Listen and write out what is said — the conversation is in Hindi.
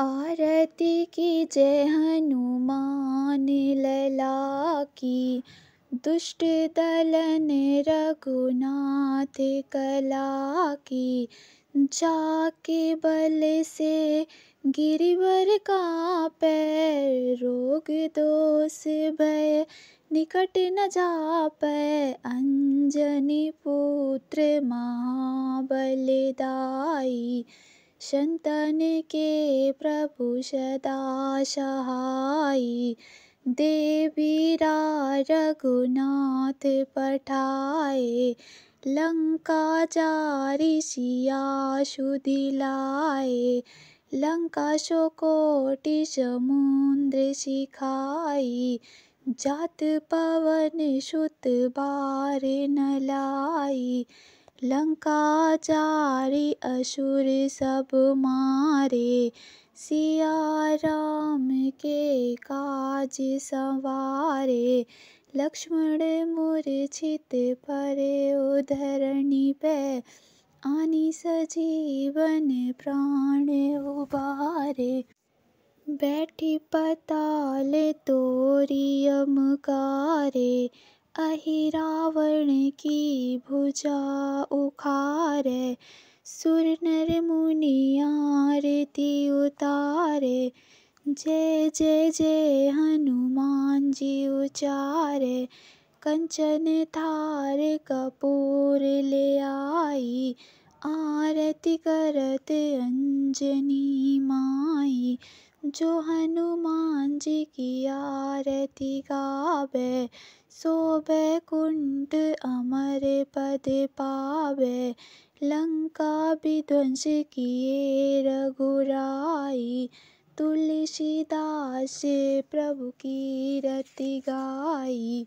आरती की जय हनुमान लला की दुष्ट दलन रघुनाथ कला की जाके बल से गिरिवर का पैर रोग दोष भय निकट न जा पै अंजनी पुत्र महाबलदाई संतन के प्रभु सदा सहाई देवीरा रघुनाथ पठाए लंका जारी सिया सुदिलाए लंका शोकोटि समुद्र सिखाई जात पवन सुत बार न लाई लंका चारि असुर सब मारे सिया राम के काज संवारे लक्ष्मण मूर्छित परे उधरणी पे आनी सजीवन प्राण उबारे बैठी पताल तोरियम कारे अहिरावण की भुजा उखारे सुर नर मुनि आरती उतारे जय जय जय हनुमान जी उचारे कंचन थार कपूर ले आई आरती करत अंजनी माँ जो हनुमान जी की आरती गावे सोबे कुंड अमर पद पावे लंका विध्वंस किए रघुराई तुलसीदास प्रभु की रति गाई